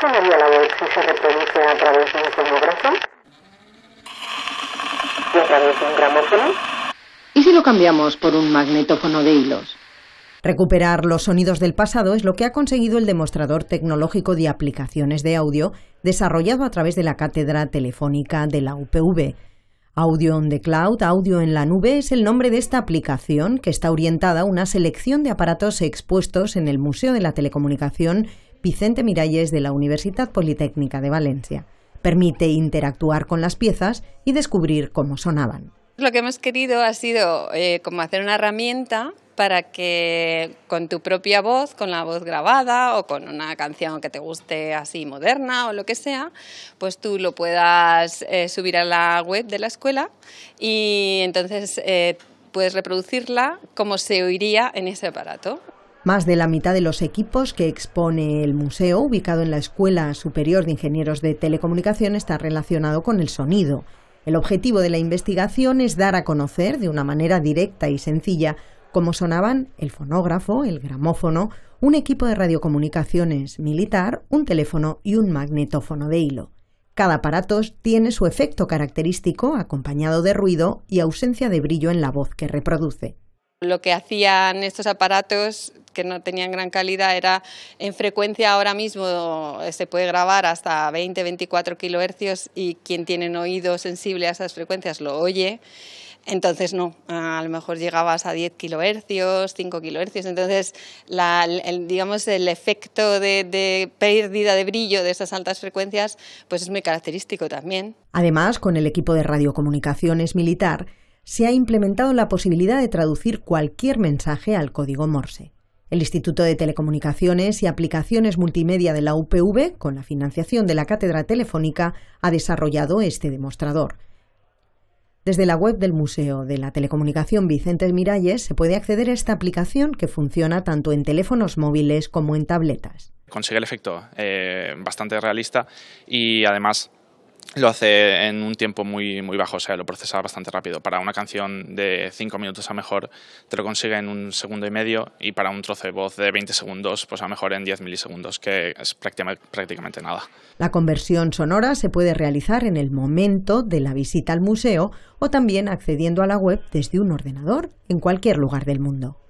se a ¿Y un ¿Y si lo cambiamos por un magnetófono de hilos? Recuperar los sonidos del pasado es lo que ha conseguido el demostrador tecnológico de aplicaciones de audio desarrollado a través de la Cátedra Telefónica de la UPV. Audio on the Cloud, Audio en la Nube es el nombre de esta aplicación que está orientada a una selección de aparatos expuestos en el Museo de la Telecomunicación Vicente Miralles de la Universidad Politécnica de Valencia. Permite interactuar con las piezas y descubrir cómo sonaban. Lo que hemos querido ha sido eh, como hacer una herramienta para que con tu propia voz, con la voz grabada o con una canción que te guste así moderna o lo que sea, pues tú lo puedas eh, subir a la web de la escuela y entonces eh, puedes reproducirla como se oiría en ese aparato. Más de la mitad de los equipos que expone el museo, ubicado en la Escuela Superior de Ingenieros de Telecomunicación, está relacionado con el sonido. El objetivo de la investigación es dar a conocer de una manera directa y sencilla cómo sonaban el fonógrafo, el gramófono, un equipo de radiocomunicaciones militar, un teléfono y un magnetófono de hilo. Cada aparato tiene su efecto característico acompañado de ruido y ausencia de brillo en la voz que reproduce. Lo que hacían estos aparatos no tenían gran calidad era en frecuencia ahora mismo se puede grabar hasta 20, 24 kilohercios y quien tiene un oído sensible a esas frecuencias lo oye. Entonces no, a lo mejor llegabas a 10 kilohercios, 5 kilohercios. Entonces, el, digamos, el efecto de, pérdida de brillo de esas altas frecuencias pues es muy característico también. Además, con el equipo de radiocomunicaciones militar, se ha implementado la posibilidad de traducir cualquier mensaje al código Morse. El Instituto de Telecomunicaciones y Aplicaciones Multimedia de la UPV, con la financiación de la Cátedra Telefónica, ha desarrollado este demostrador. Desde la web del Museo de la Telecomunicación Vicente Miralles se puede acceder a esta aplicación que funciona tanto en teléfonos móviles como en tabletas. Consigue el efecto eh, bastante realista y además lo hace en un tiempo muy, muy bajo, o sea, lo procesa bastante rápido. Para una canción de 5 minutos a mejor te lo consigue en un segundo y medio y para un trozo de voz de 20 segundos, pues a mejor en 10 milisegundos, que es prácticamente nada. La conversión sonora se puede realizar en el momento de la visita al museo o también accediendo a la web desde un ordenador en cualquier lugar del mundo.